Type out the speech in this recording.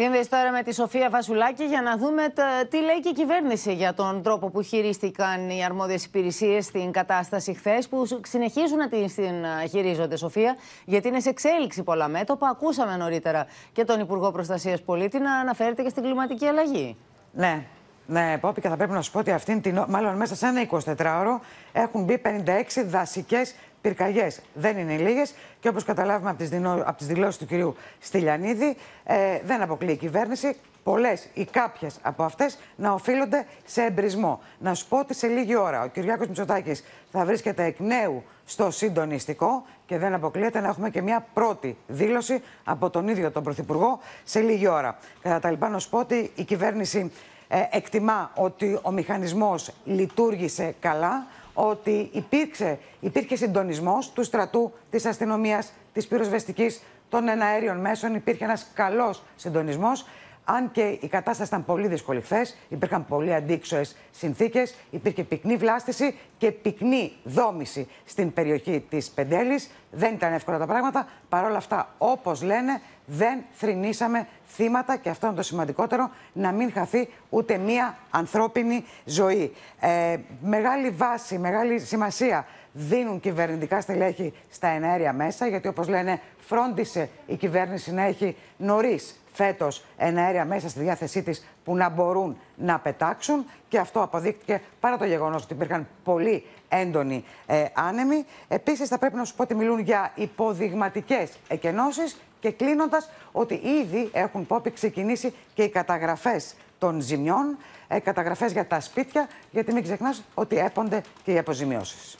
Σύνδεση τώρα με τη Σοφία Βασουλάκη για να δούμε τι λέει και η κυβέρνηση για τον τρόπο που χειρίστηκαν οι αρμόδιες υπηρεσίες στην κατάσταση χθες, που συνεχίζουν να την χειρίζονται, Σοφία, γιατί είναι σε εξέλιξη πολλά μέτωπα. Ακούσαμε νωρίτερα και τον Υπουργό Προστασίας Πολίτη να αναφέρεται και στην κλιματική αλλαγή. Ναι, ναι, Πόπη, και θα πρέπει να σου πω ότι αυτήν την. μάλλον μέσα σε ένα 24ωρο έχουν μπει 56 δασικές Πυρκαγιές δεν είναι λίγες και όπως καταλάβουμε από τις δηλώσεις του κυρίου Στυλιανίδη, ε, δεν αποκλεί η κυβέρνηση πολλές ή κάποιες από αυτές να οφείλονται σε εμπρισμό. Να σου πω ότι σε λίγη ώρα ο Κυριάκος Μητσοτάκης θα βρίσκεται εκ νέου στο συντονιστικό και δεν αποκλείεται να έχουμε και μια πρώτη δήλωση από τον ίδιο τον Πρωθυπουργό σε λίγη ώρα. Κατά τα λοιπά, σου πω ότι η κυβέρνηση ε, εκτιμά ότι ο μηχανισμός λειτουργήσε καλά ότι υπήρξε, υπήρχε συντονισμός του στρατού, της αστυνομίας, της πυροσβεστικής, των εναέριων μέσων. Υπήρχε ένας καλός συντονισμός. Αν και η κατάσταση ήταν πολύ δύσκολη χθες, υπήρχαν πολύ αντίξωες συνθήκες, υπήρχε πυκνή βλάστηση και πυκνή δόμηση στην περιοχή της Πεντέλης. Δεν ήταν εύκολα τα πράγματα. Παρ' όλα αυτά, όπως λένε, δεν θρυνήσαμε θύματα και αυτό είναι το σημαντικότερο, να μην χαθεί ούτε μία ανθρώπινη ζωή. Ε, μεγάλη βάση, μεγάλη σημασία δίνουν κυβερνητικά στελέχη στα ενέργεια μέσα, γιατί όπως λένε φρόντισε η κυβέρνηση να έχει νωρίς φέτος εναέρια μέσα στη διάθεσή της που να μπορούν να πετάξουν και αυτό αποδείχτηκε παρά το γεγονός ότι υπήρχαν πολύ έντονοι ε, άνεμοι. Επίσης θα πρέπει να σου πω ότι μιλούν για υποδειγματικές εκενώσεις και κλείνοντας, ότι ήδη έχουν πόπι ξεκινήσει και οι καταγραφές των ζημιών, ε, καταγραφές για τα σπίτια, γιατί μην ξεχνάς ότι έπονται και οι αποζημιώσεις.